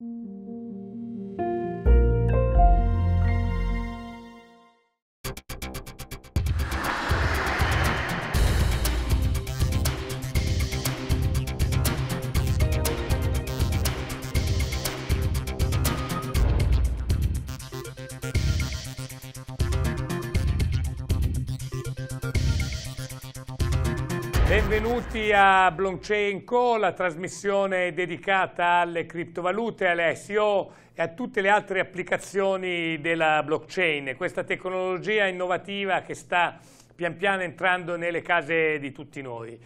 Mm-hmm. Benvenuti a Blockchain Co, la trasmissione dedicata alle criptovalute, alle ICO e a tutte le altre applicazioni della blockchain, questa tecnologia innovativa che sta pian piano entrando nelle case di tutti noi.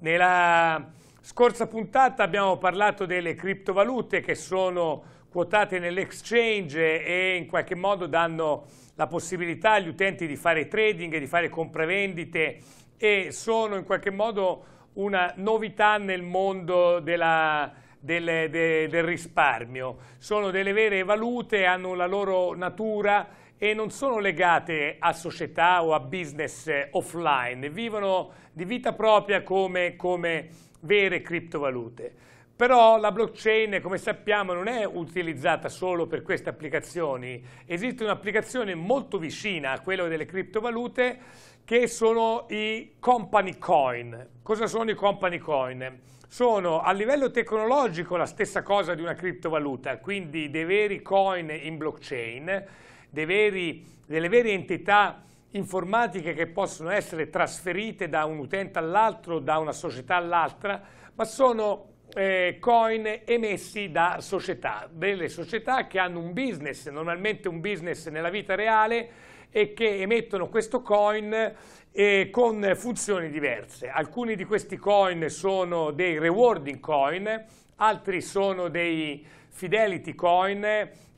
Nella scorsa puntata abbiamo parlato delle criptovalute che sono quotate nell'exchange e in qualche modo danno la possibilità agli utenti di fare trading, di fare compravendite e sono in qualche modo una novità nel mondo della, del, de, del risparmio. Sono delle vere valute, hanno la loro natura e non sono legate a società o a business offline, vivono di vita propria come, come vere criptovalute. Però la blockchain, come sappiamo, non è utilizzata solo per queste applicazioni. Esiste un'applicazione molto vicina a quella delle criptovalute che sono i company coin. Cosa sono i company coin? Sono a livello tecnologico la stessa cosa di una criptovaluta, quindi dei veri coin in blockchain, veri, delle vere entità informatiche che possono essere trasferite da un utente all'altro, da una società all'altra, ma sono eh, coin emessi da società, delle società che hanno un business, normalmente un business nella vita reale e che emettono questo coin eh, con funzioni diverse. Alcuni di questi coin sono dei rewarding coin, altri sono dei fidelity coin,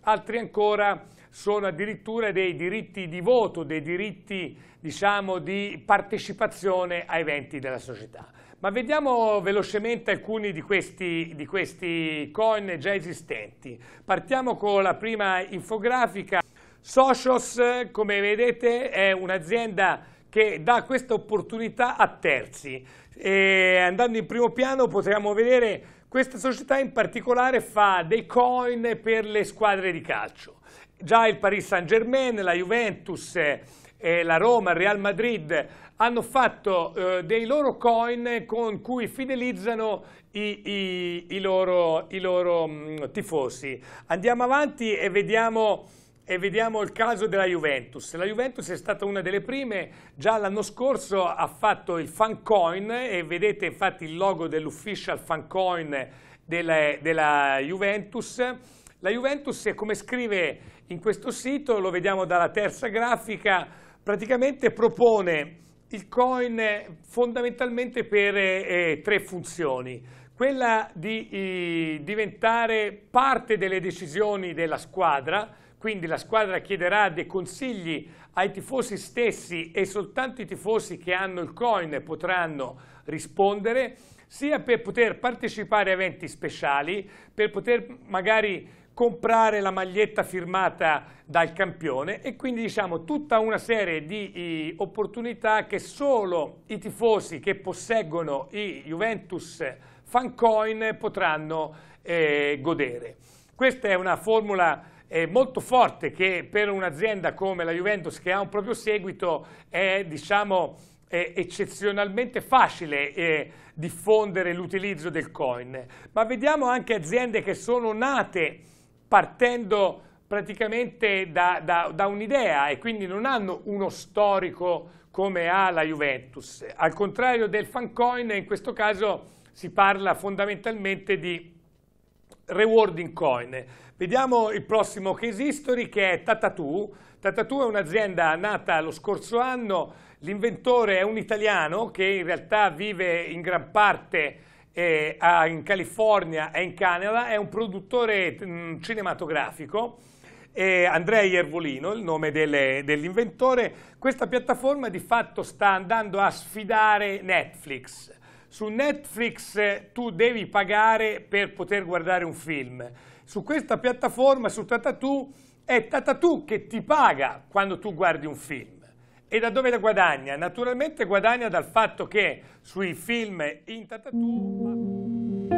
altri ancora sono addirittura dei diritti di voto, dei diritti diciamo, di partecipazione a eventi della società. Ma vediamo velocemente alcuni di questi, di questi coin già esistenti. Partiamo con la prima infografica. Socios, come vedete, è un'azienda che dà questa opportunità a terzi. E andando in primo piano potremo vedere questa società in particolare fa dei coin per le squadre di calcio. Già il Paris Saint Germain, la Juventus, eh, la Roma, il Real Madrid hanno fatto eh, dei loro coin con cui fidelizzano i, i, i loro, i loro mh, mm, tifosi. Andiamo avanti e vediamo e vediamo il caso della Juventus. La Juventus è stata una delle prime, già l'anno scorso ha fatto il fan coin e vedete infatti il logo dell'official fan coin della, della, Juventus. La Juventus, come scrive in questo sito, lo vediamo dalla terza grafica, praticamente propone il coin fondamentalmente per eh, eh tre funzioni. Quella di eh, diventare parte delle decisioni della squadra, quindi la squadra chiederà dei consigli ai tifosi stessi e soltanto i tifosi che hanno il coin potranno rispondere, sia per poter partecipare a eventi speciali, per poter magari comprare la maglietta firmata dal campione e quindi diciamo tutta una serie di opportunità che solo i tifosi che posseggono i Juventus fan coin potranno eh, godere. Questa è una formula eh, molto forte che per un'azienda come la Juventus che ha un proprio seguito è diciamo eccezionalmente facile eh, diffondere l'utilizzo del coin, ma vediamo anche aziende che sono nate partendo praticamente da, da, da un'idea e quindi non hanno uno storico come ha la Juventus. Al contrario del Fancoin, in questo caso si parla fondamentalmente di rewarding coin. Vediamo il prossimo case history che è Tatatoo. Tatatoo è un'azienda nata lo scorso anno, l'inventore è un italiano che in realtà vive in gran parte eh, in California e in Canada, è un produttore mh, mm, cinematografico, eh, Andrea Iervolino, il nome dell'inventore. Questa piattaforma di fatto sta andando a sfidare Netflix. Su Netflix eh, tu devi pagare per poter guardare un film. Su questa piattaforma, su Tatatoo, è Tatatoo che ti paga quando tu guardi un film. E da dove la guadagna? Naturalmente guadagna dal fatto che sui film in Tatatou...